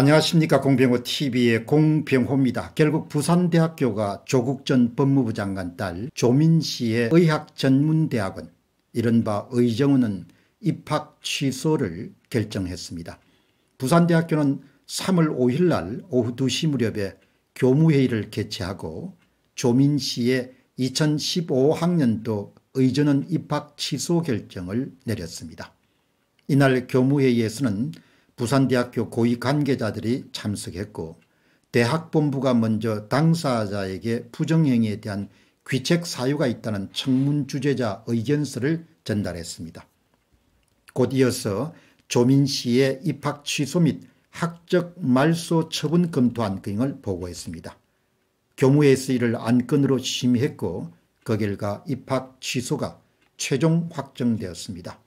안녕하십니까 공병호TV의 공병호입니다. 결국 부산대학교가 조국 전 법무부 장관 딸 조민씨의 의학전문대학원 이른바 의정원은 입학 취소를 결정했습니다. 부산대학교는 3월 5일 날 오후 2시 무렵에 교무회의를 개최하고 조민씨의 2015학년도 의전원 입학 취소 결정을 내렸습니다. 이날 교무회의에서는 부산대학교 고위 관계자들이 참석했고 대학본부가 먼저 당사자에게 부정행위에 대한 귀책 사유가 있다는 청문 주재자 의견서를 전달했습니다. 곧 이어서 조민 씨의 입학 취소 및 학적 말소 처분 검토안 건을 보고했습니다. 교무에서 이를 안건으로 심의했고 그 결과 입학 취소가 최종 확정되었습니다.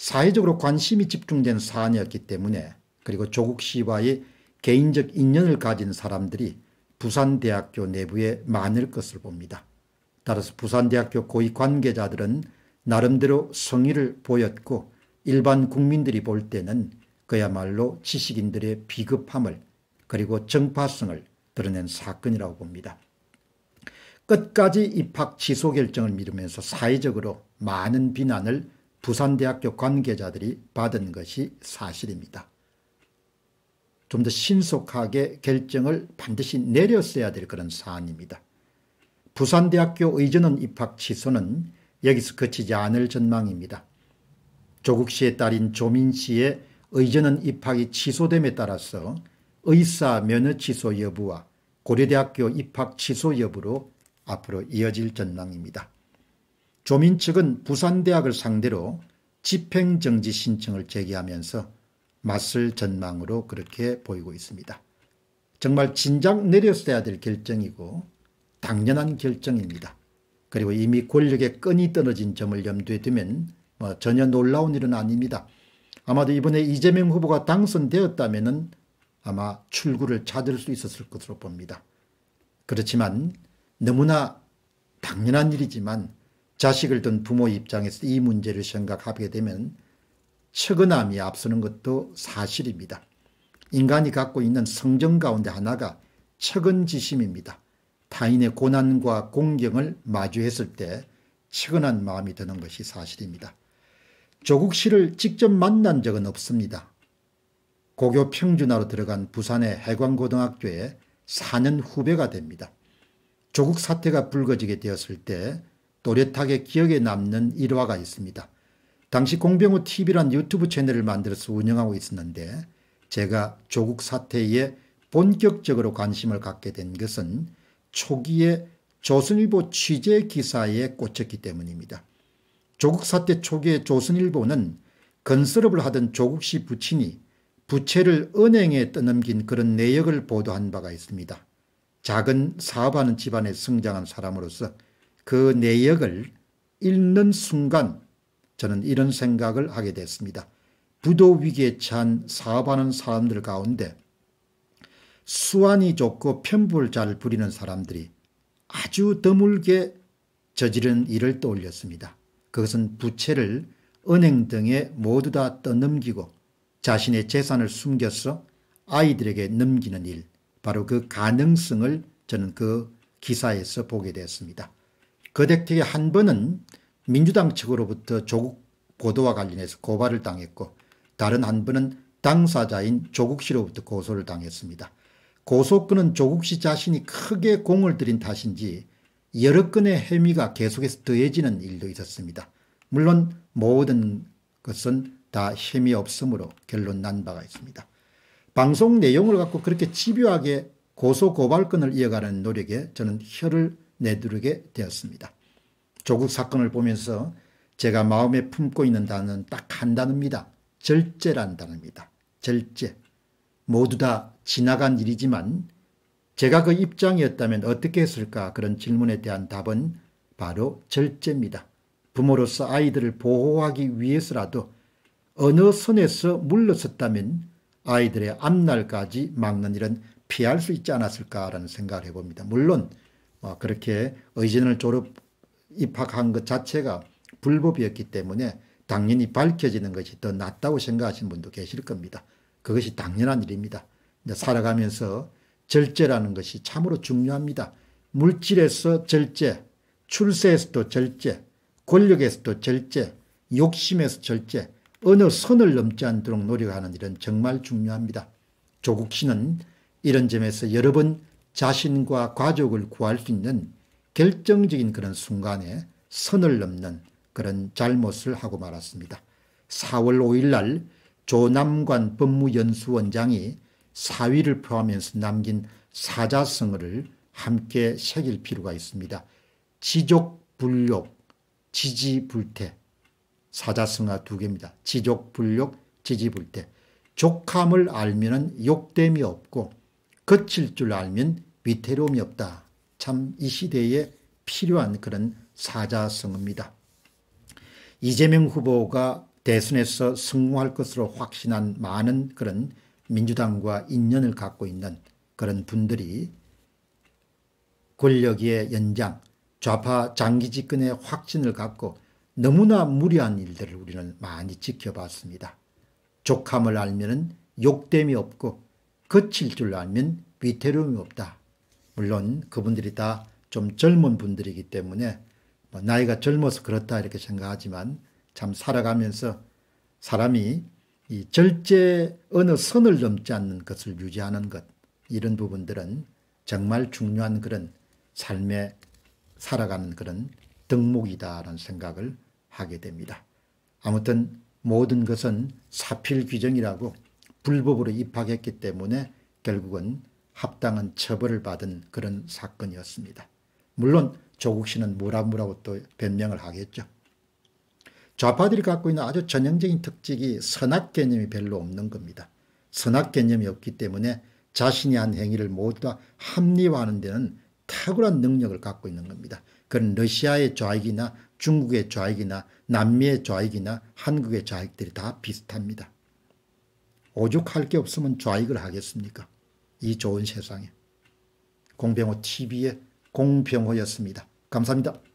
사회적으로 관심이 집중된 사안이었기 때문에 그리고 조국 씨와의 개인적 인연을 가진 사람들이 부산대학교 내부에 많을 것을 봅니다. 따라서 부산대학교 고위 관계자들은 나름대로 성의를 보였고 일반 국민들이 볼 때는 그야말로 지식인들의 비급함을 그리고 정파성을 드러낸 사건이라고 봅니다. 끝까지 입학 취소 결정을 미루면서 사회적으로 많은 비난을 부산대학교 관계자들이 받은 것이 사실입니다. 좀 더 신속하게 결정을 반드시 내렸어야 될 그런 사안입니다. 부산대학교 의전원 입학 취소는 여기서 그치지 않을 전망입니다. 조국 씨의 딸인 조민 씨의 의전원 입학이 취소됨에 따라서 의사 면허 취소 여부와 고려대학교 입학 취소 여부로 앞으로 이어질 전망입니다. 조민 측은 부산대학을 상대로 집행정지 신청을 제기하면서 맞설 전망으로 그렇게 보이고 있습니다. 정말 진작 내렸어야 될 결정이고 당연한 결정입니다. 그리고 이미 권력의 끈이 떨어진 점을 염두에 두면 뭐 전혀 놀라운 일은 아닙니다. 아마도 이번에 이재명 후보가 당선되었다면 아마 출구를 찾을 수 있었을 것으로 봅니다. 그렇지만 너무나 당연한 일이지만 자식을 둔 부모 입장에서 이 문제를 생각하게 되면 처근함이 앞서는 것도 사실입니다. 인간이 갖고 있는 성정 가운데 하나가 처근지심입니다. 타인의 고난과 공경을 마주했을 때 측은한 마음이 드는 것이 사실입니다. 조국 씨를 직접 만난 적은 없습니다. 고교 평준화로 들어간 부산의 해광고등학교에 4년 후배가 됩니다. 조국 사태가 불거지게 되었을 때 또렷하게 기억에 남는 일화가 있습니다. 당시 공병호 TV란 유튜브 채널을 만들어서 운영하고 있었는데 제가 조국 사태에 본격적으로 관심을 갖게 된 것은 초기에 조선일보 취재 기사에 꽂혔기 때문입니다. 조국 사태 초기에 조선일보는 건설업을 하던 조국씨 부친이 부채를 은행에 떠넘긴 그런 내역을 보도한 바가 있습니다. 작은 사업하는 집안에 성장한 사람으로서 그 내역을 읽는 순간 저는 이런 생각을 하게 됐습니다. 부도 위기에 처 사업하는 사람들 가운데 수완이 좋고 편부를 잘 부리는 사람들이 아주 드물게 저지른 일을 떠올렸습니다. 그것은 부채를 은행 등에 모두 다 떠넘기고 자신의 재산을 숨겨서 아이들에게 넘기는 일 바로 그 가능성을 저는 그 기사에서 보게 됐습니다. 거대택의 그 한 번은 민주당 측으로부터 조국 보도와 관련해서 고발을 당했고 다른 한 번은 당사자인 조국 씨로부터 고소를 당했습니다. 고소건은 조국 씨 자신이 크게 공을 들인 탓인지 여러 건의 혐의가 계속해서 더해지는 일도 있었습니다. 물론 모든 것은 다 혐의 없음으로 결론 난 바가 있습니다. 방송 내용을 갖고 그렇게 집요하게 고소고발건을 이어가는 노력에 저는 혀를 내두르게 되었습니다. 조국 사건을 보면서 제가 마음에 품고 있는 단어는 딱 한 단어입니다. 절제란 단어입니다. 절제. 모두 다 지나간 일이지만 제가 그 입장이었다면 어떻게 했을까 그런 질문에 대한 답은 바로 절제입니다. 부모로서 아이들을 보호하기 위해서라도 어느 선에서 물러섰다면 아이들의 앞날까지 막는 일은 피할 수 있지 않았을까라는 생각을 해봅니다. 물론 어, 그렇게 의전을 졸업 입학한 것 자체가 불법이었기 때문에 당연히 밝혀지는 것이 더 낫다고 생각하시는 분도 계실 겁니다. 그것이 당연한 일입니다. 살아가면서 절제라는 것이 참으로 중요합니다. 물질에서 절제, 출세에서도 절제, 권력에서도 절제, 욕심에서 절제, 어느 선을 넘지 않도록 노력하는 일은 정말 중요합니다. 조국 씨는 이런 점에서 여러 번 자신과 가족을 구할 수 있는 결정적인 그런 순간에 선을 넘는 그런 잘못을 하고 말았습니다. 4월 5일 날 조남관 법무연수원장이 사위를 포함해서 남긴 사자성어를 함께 새길 필요가 있습니다. 지족불욕, 지지불태. 사자성어 두 개입니다. 지족불욕, 지지불태. 족함을 알면 욕됨이 없고 거칠 줄 알면 위태로움이 없다. 참 이 시대에 필요한 그런 사자성어입니다. 이재명 후보가 대선에서 성공할 것으로 확신한 많은 그런 민주당과 인연을 갖고 있는 그런 분들이 권력의 연장, 좌파 장기 집권의 확신을 갖고 너무나 무리한 일들을 우리는 많이 지켜봤습니다. 족함을 알면 욕됨이 없고 거칠 줄 알면 위태로움이 없다. 물론 그분들이 다 좀 젊은 분들이기 때문에 뭐 나이가 젊어서 그렇다 이렇게 생각하지만 참 살아가면서 사람이 이 절제 어느 선을 넘지 않는 것을 유지하는 것 이런 부분들은 정말 중요한 그런 삶에 살아가는 그런 덕목이다라는 생각을 하게 됩니다. 아무튼 모든 것은 사필귀정이라고 불법으로 입학했기 때문에 결국은 합당한 처벌을 받은 그런 사건이었습니다. 물론 조국 씨는 무라무라고 또 변명을 하겠죠. 좌파들이 갖고 있는 아주 전형적인 특징이 선악 개념이 별로 없는 겁니다. 선악 개념이 없기 때문에 자신이 한 행위를 모두 다 합리화하는 데는 탁월한 능력을 갖고 있는 겁니다. 그런 러시아의 좌익이나 중국의 좌익이나 남미의 좌익이나 한국의 좌익들이 다 비슷합니다. 오죽할 게 없으면 좌익을 하겠습니까? 이 좋은 세상에. 공병호 TV의 공병호였습니다. 감사합니다.